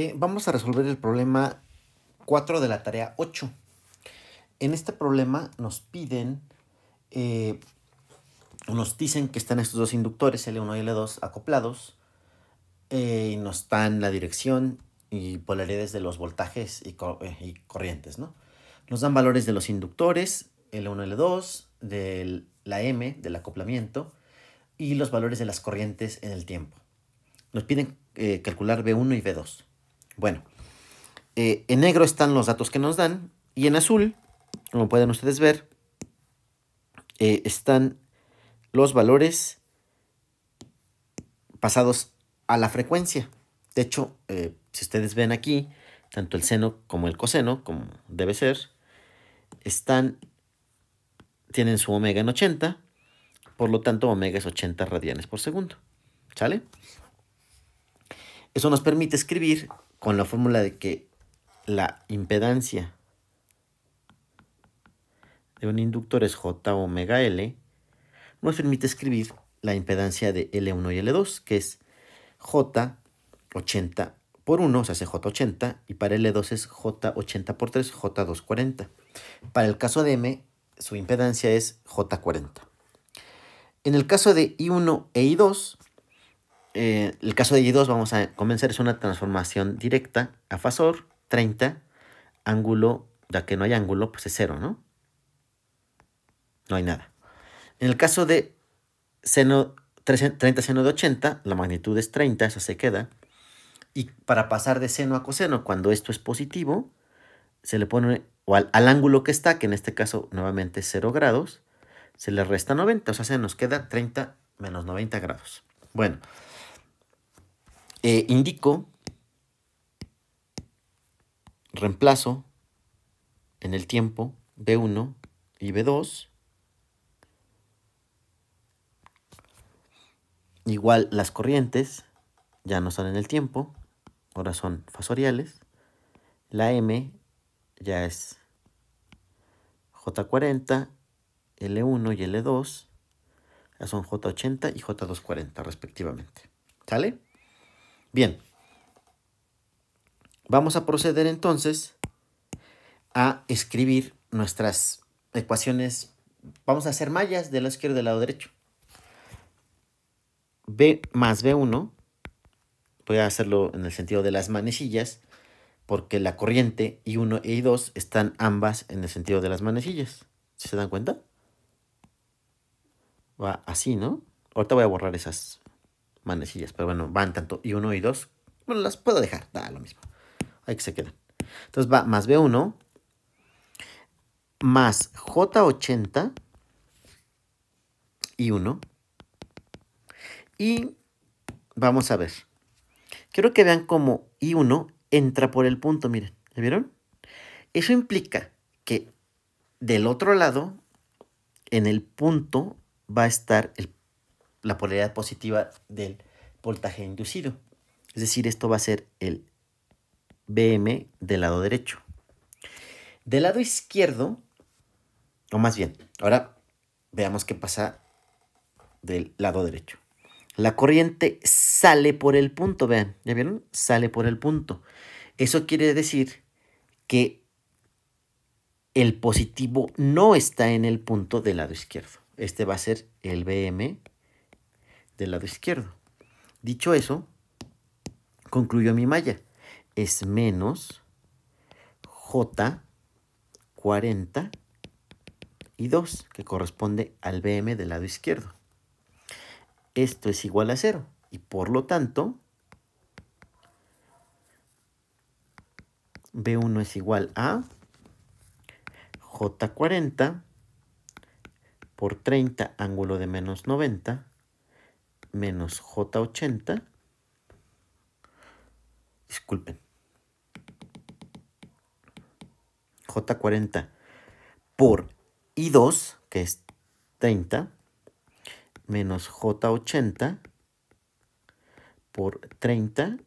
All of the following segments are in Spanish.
Eh, vamos a resolver el problema 4 de la tarea 8. En este problema nos piden, eh, nos dicen que están estos dos inductores, L1 y L2, acoplados, eh, y nos dan la dirección y polaridades de los voltajes y, corrientes, Nos dan valores de los inductores, L1, L2, de la M, del acoplamiento, y los valores de las corrientes en el tiempo. Nos piden calcular V1 y V2. Bueno, eh, en negro están los datos que nos dan y en azul, como pueden ustedes ver, eh, están los valores pasados a la frecuencia. De hecho, eh, si ustedes ven aquí, tanto el seno como el coseno, como debe ser, están, tienen su omega en 80, por lo tanto omega es 80 radianes por segundo. ¿Sale? Eso nos permite escribir con la fórmula de que la impedancia de un inductor es J omega L, nos permite escribir la impedancia de L1 y L2, que es J80 por 1, o sea, hace J80, y para L2 es J80 por 3, J240. Para el caso de M, su impedancia es J40. En el caso de I1 e I2, eh, el caso de Y2 vamos a comenzar es una transformación directa a fasor 30, ángulo, ya que no hay ángulo, pues es 0, ¿no? No hay nada. En el caso de seno 30 seno de 80, la magnitud es 30, eso se queda. Y para pasar de seno a coseno, cuando esto es positivo, se le pone o al, al, ángulo que está, que en este caso nuevamente es 0 grados, se le resta 90, o sea, se nos queda 30 menos 90 grados. Bueno, eh, indico, reemplazo en el tiempo B1 y B2. Igual las corrientes ya no están en el tiempo, ahora son fasoriales. La M ya es J40, L1 y L2, ya son J80 y J240 respectivamente. ¿Sale? Bien, vamos a proceder entonces a escribir nuestras ecuaciones. Vamos a hacer mallas de la izquierda y del lado derecho. B más B1, voy a hacerlo en el sentido de las manecillas, porque la corriente I1 e I2 están ambas en el sentido de las manecillas. ¿Se dan cuenta? Va así, ¿no? Ahorita voy a borrar esas manecillas. Pero bueno, van tanto i 1 y 2. Bueno, las puedo dejar, da lo mismo. Ahí que se quedan. Entonces va más B1 más J80 y 1. Y vamos a ver. Quiero que vean cómo I1 entra por el punto, miren. ¿me vieron? Eso implica que del otro lado, en el punto, va a estar el la polaridad positiva del voltaje inducido. Es decir, esto va a ser el BM del lado derecho. Del lado izquierdo, o más bien, ahora veamos qué pasa del lado derecho. La corriente sale por el punto, vean, ¿ya vieron? Sale por el punto. Eso quiere decir que el positivo no está en el punto del lado izquierdo. Este va a ser el BM del lado izquierdo. Dicho eso, concluyo mi malla. Es menos J 40 y 2, que corresponde al BM del lado izquierdo. Esto es igual a 0 y por lo tanto B1 es igual a J40 por 30 ángulo de menos 90 menos J80. Disculpen. J40 por I2, que es 30, menos J80 por 30,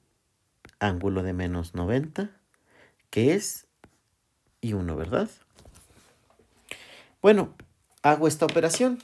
ángulo de menos 90, que es I1, ¿verdad? Bueno, hago esta operación.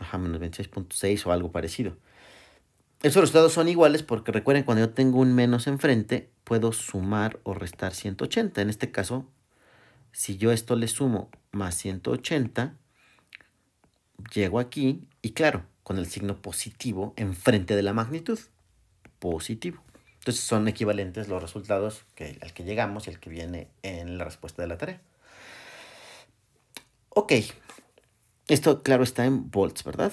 Ajá, menos 26.6 o algo parecido. Esos resultados son iguales porque recuerden, cuando yo tengo un menos enfrente, puedo sumar o restar 180. En este caso, si yo esto le sumo más 180, llego aquí y claro, con el signo positivo enfrente de la magnitud. Positivo. Entonces son equivalentes los resultados que, al que llegamos y el que viene en la respuesta de la tarea. Ok, esto, claro, está en volts, ¿verdad?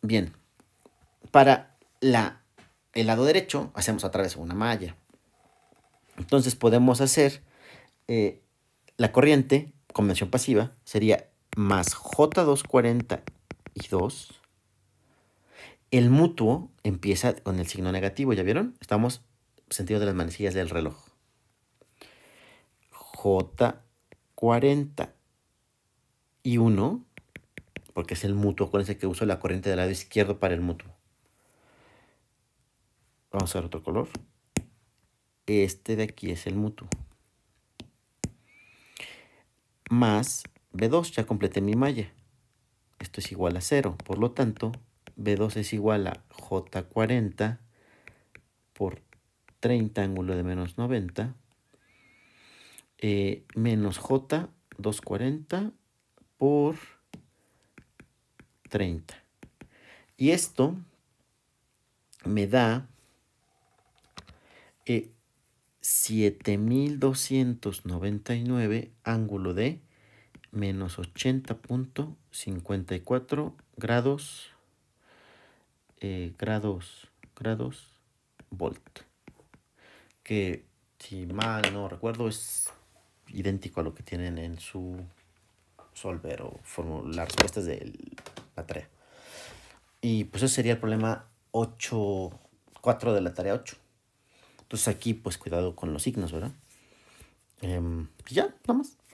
Bien. Para el lado derecho hacemos a través de una malla. Entonces podemos hacer eh, la corriente, convención pasiva, sería más j y 2. El mutuo empieza con el signo negativo, ¿ya vieron? Estamos sentido de las manecillas del reloj. J40 y 1 porque es el mutuo. Acuérdense que uso la corriente del lado izquierdo para el mutuo. Vamos a ver otro color. Este de aquí es el mutuo. Más B2, ya completé mi malla. Esto es igual a 0. Por lo tanto, B2 es igual a J40 por 30 ángulo de menos 90 eh, menos J240 por 30. Y esto me da eh, 7299 ángulo de menos 80.54 grados, eh, grados, grados volt. Que si mal no recuerdo es idéntico a lo que tienen en su solver o la respuestas de la tarea. Y pues ese sería el problema 8, 4 de la tarea 8. Entonces aquí pues cuidado con los signos, ¿verdad? Eh, ya, nada más.